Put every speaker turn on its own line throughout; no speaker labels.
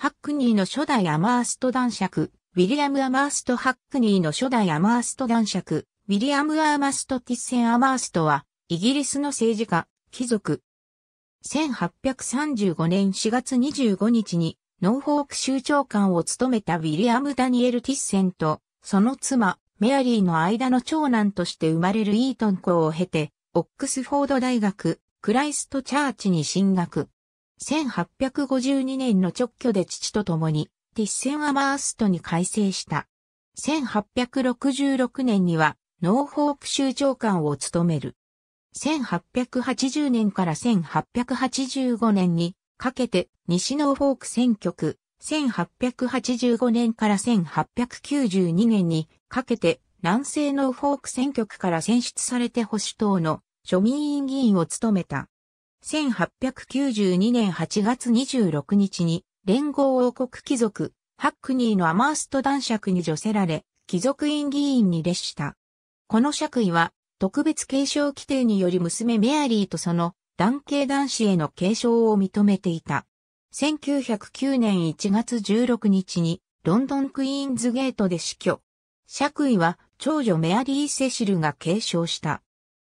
ハックニーの初代アマースト男爵、ウィリアム・アマースト・ハックニーの初代アマースト男爵、ウィリアム・アーマスト・ティッセン・アマーストは、イギリスの政治家、貴族。1835年4月25日に、ノーフォーク州長官を務めたウィリアム・ダニエル・ティッセンと、その妻、メアリーの間の長男として生まれるイートン校を経て、オックスフォード大学、クライストチャーチに進学。1852年の直居で父と共にティッセンアマーストに改正した。1866年にはノーフォーク州長官を務める。1880年から1885年にかけて西ノーフォーク選挙区、1885年から1892年にかけて南西ノーフォーク選挙区から選出されて保守党の庶民委員議員を務めた。1892年8月26日に、連合王国貴族、ハックニーのアマースト男爵に除せられ、貴族院議員に列した。この爵位は、特別継承規定により娘メアリーとその男系男子への継承を認めていた。1909年1月16日にロンドンクイーンズゲートで死去。爵位は長女メアリー・セシルが継承した。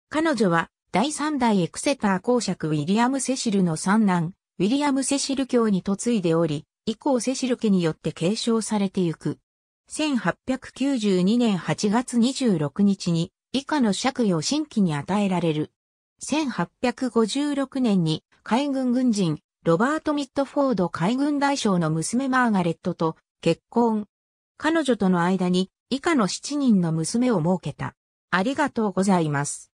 彼女は第3代エクセター公爵ウィリアム・セシルの三男、ウィリアム・セシル教に嫁いでおり、以降セシル家によって継承されてゆく。1892年8月26日に以下の爵位を新規に与えられる。1856年に海軍軍人、ロバート・ミッドフォード海軍大将の娘マーガレットと結婚。彼女との間に以下の7人の娘を設けた。ありがとうございます。